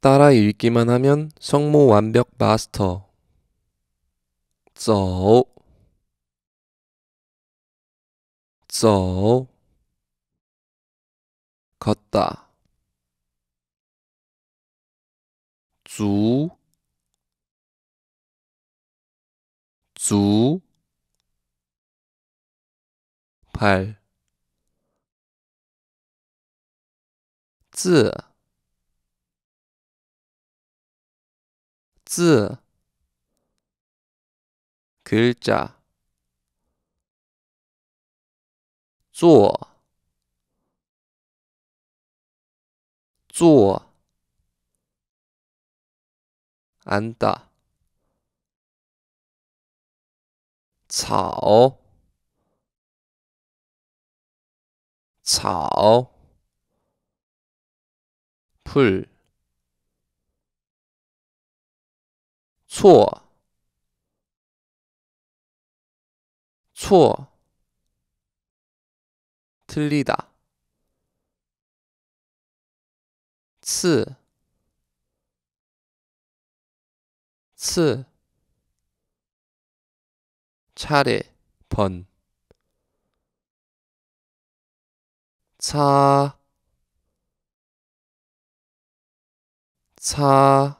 따라 읽기만 하면 성모 완벽 마스터. 쏘. 쏘. 걷다. 주. 주. 발. 字字 글자 做做 앉다 차草 차草 풀 错错틀리다 츠 츠, 차례, 번, 차, 차,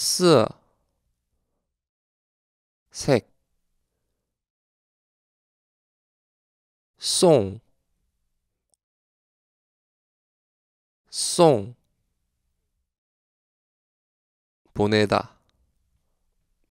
스, 색, 송, 송, 보내다.